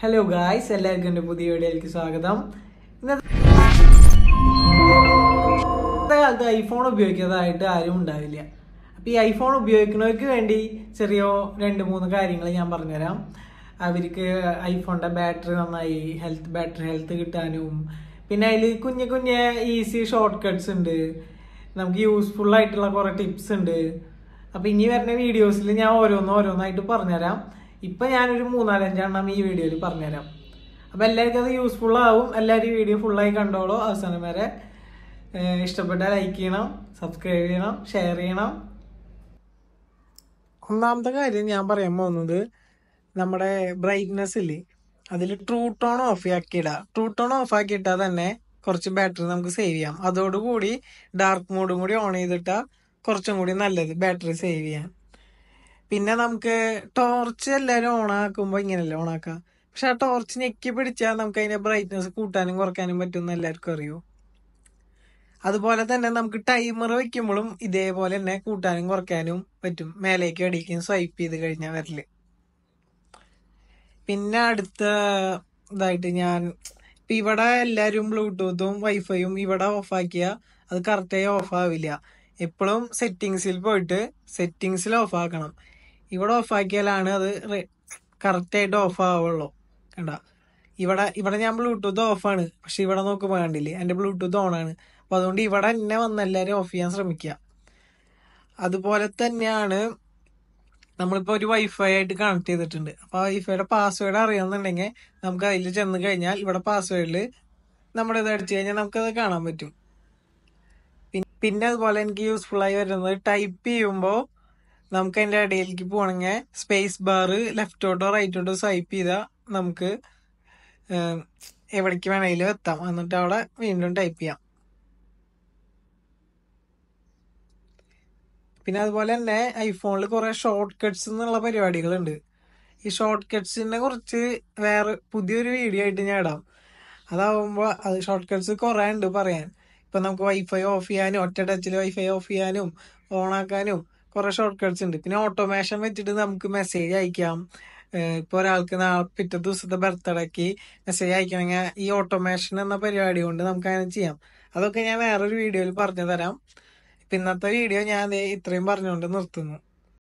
hello guys എല്ലാവർക്കും എൻ്റെ പുതിയ വീഡിയോയിലേക്ക് സ്വാഗതം ഇന്നത്തെ കാലത്ത് ഐഫോൺ ഉപയോഗിക്കുന്നതായിട്ട് ആരും ഉണ്ടാവില്ല അപ്പോൾ ഈ ഐഫോൺ ഉപയോഗിക്കുന്നവർക്ക് വേണ്ടി ചെറിയ രണ്ട് മൂന്ന് കാര്യങ്ങൾ ഞാൻ പറഞ്ഞുതരാം അവർക്ക് ഐഫോണിൻ്റെ ബാറ്ററി നന്നായി ഹെൽത്ത് ബാറ്ററി ഹെൽത്ത് കിട്ടാനും പിന്നെ അതിൽ കുഞ്ഞു കുഞ്ഞ് ഈസി ഷോർട്ട് കട്ട്സ് ഉണ്ട് നമുക്ക് യൂസ്ഫുൾ ആയിട്ടുള്ള കുറേ ടിപ്സ് ഉണ്ട് അപ്പോൾ ഇനി വരുന്ന വീഡിയോസിൽ ഞാൻ ഓരോന്നോരോന്നായിട്ട് ഓരോന്നായിട്ട് പറഞ്ഞുതരാം ഇപ്പൊ ഞാനൊരു മൂന്നാലഞ്ചെണ്ണം ഈ വീഡിയോയിൽ പറഞ്ഞുതരാം അപ്പൊ എല്ലാവർക്കും അത് യൂസ്ഫുൾ ആവും എല്ലാവരും ഈ വീഡിയോ ഫുള്ളായി കണ്ടോളൂ അവസാനം വരെ ഇഷ്ടപ്പെട്ടാൽ ലൈക്ക് ചെയ്യണം സബ്സ്ക്രൈബ് ചെയ്യണം ഷെയർ ചെയ്യണം ഒന്നാമത്തെ കാര്യം ഞാൻ പറയാൻ പോകുന്നത് നമ്മുടെ ബ്രൈറ്റ്നെസ് ഇല്ലേ അതിൽ ട്രൂ ടോൺ ഓഫ് ആക്കിയിടുക ട്രൂ ടോൺ ഓഫ് ആക്കിയിട്ടാൽ തന്നെ കുറച്ച് ബാറ്ററി നമുക്ക് സേവ് ചെയ്യാം അതോടുകൂടി ഡാർക്ക് മോഡും കൂടി ഓൺ ചെയ്തിട്ടാൽ കുറച്ചും കൂടി നല്ലത് ബാറ്ററി സേവ് ചെയ്യാൻ പിന്നെ നമുക്ക് ടോർച്ച് എല്ലാവരും ഓണാക്കുമ്പോൾ ഇങ്ങനെയല്ലേ ഓണാക്കാം പക്ഷെ ആ ടോർച്ച് ഞെക്കി പിടിച്ചാൽ നമുക്ക് അതിൻ്റെ ബ്രൈറ്റ്നസ് കൂട്ടാനും കുറയ്ക്കാനും എന്ന് എല്ലാവർക്കും അറിയൂ അതുപോലെ തന്നെ നമുക്ക് ടൈമർ വെക്കുമ്പോഴും ഇതേപോലെ തന്നെ കൂട്ടാനും കുറയ്ക്കാനും പറ്റും മേലേക്ക് അടിക്കും സ്വൈപ്പ് ചെയ്ത് കഴിഞ്ഞാൽ വരല് പിന്നെ അടുത്ത ഇതായിട്ട് ഞാൻ ഇപ്പം ഇവിടെ എല്ലാവരും ബ്ലൂടൂത്തും വൈഫൈയും ഇവിടെ ഓഫാക്കിയാൽ അത് കറക്റ്റായി ഓഫാവില്ല എപ്പോഴും സെറ്റിങ്സിൽ പോയിട്ട് സെറ്റിങ്സിൽ ഓഫാക്കണം ഇവിടെ ഓഫാക്കിയാലാണ് അത് കറക്റ്റായിട്ട് ഓഫ് ആവുള്ളൂ കണ്ട ഇവിടെ ഇവിടെ ഞാൻ ബ്ലൂടൂത്ത് ഓഫാണ് പക്ഷെ ഇവിടെ നോക്കുമ്പോൾ കണ്ടില്ലേ എൻ്റെ ബ്ലൂടൂത്ത് ഓണാണ് അപ്പൊ അതുകൊണ്ട് ഇവിടെ എന്നെ വന്ന് എല്ലാവരും ഓഫ് ചെയ്യാൻ ശ്രമിക്കുക അതുപോലെ തന്നെയാണ് നമ്മളിപ്പോൾ ഒരു വൈഫൈ ആയിട്ട് കണക്ട് ചെയ്തിട്ടുണ്ട് അപ്പോൾ വൈഫൈയുടെ പാസ്വേഡ് അറിയാമെന്നുണ്ടെങ്കിൽ നമുക്ക് അതിൽ ചെന്ന് കഴിഞ്ഞാൽ ഇവിടെ പാസ്വേഡിൽ നമ്മുടെ ഇത് അടിച്ചു കഴിഞ്ഞാൽ നമുക്കത് കാണാൻ പറ്റും പിന്നെ അതുപോലെ എനിക്ക് യൂസ്ഫുൾ ആയി വരുന്നത് ടൈപ്പ് ചെയ്യുമ്പോൾ നമുക്ക് അതിന്റെ ഇടയിലേക്ക് പോകണമെങ്കിൽ സ്പേസ് ബാർ ലെഫ്റ്റോട്ടോ റൈറ്റോട്ടോ സ്വൈപ്പ് ചെയ്താൽ നമുക്ക് എവിടേക്ക് വേണമെങ്കിലും എത്താം എന്നിട്ട് അവിടെ വീണ്ടും ടൈപ്പ് ചെയ്യാം പിന്നെ അതുപോലെ തന്നെ ഐഫോണിൽ കുറേ ഷോർട്ട് കട്ട്സ് എന്നുള്ള പരിപാടികളുണ്ട് ഈ ഷോർട്ട് കട്ട്സിനെ കുറിച്ച് വേറെ പുതിയൊരു വീഡിയോ ആയിട്ട് ഞാൻ ഇടാം അതാവുമ്പോൾ അത് ഷോർട്ട് കട്ട്സ് കുറെ ഉണ്ട് പറയാൻ ഇപ്പൊ നമുക്ക് വൈഫൈ ഓഫ് ചെയ്യാനും ഒറ്റ ടച്ചിൽ വൈഫൈ ഓഫ് ചെയ്യാനും ഓണാക്കാനും കുറെ ഷോർട്ട് കട്ട്സ് ഉണ്ട് പിന്നെ ഓട്ടോമേഷൻ വെച്ചിട്ട് നമുക്ക് മെസ്സേജ് അയക്കാം ഇപ്പൊ ഒരാൾക്ക് പിറ്റേ ദിവസത്തെ ബർത്ത്ഡേക്ക് മെസ്സേജ് അയക്കണമെങ്കിൽ ഈ ഓട്ടോമേഷൻ എന്ന പരിപാടി കൊണ്ട് നമുക്ക് അങ്ങനെ ചെയ്യാം അതൊക്കെ ഞാൻ വേറൊരു വീഡിയോയിൽ പറഞ്ഞു തരാം ഇന്നത്തെ വീഡിയോ ഞാൻ ഇത്രയും പറഞ്ഞുകൊണ്ട് നിർത്തുന്നു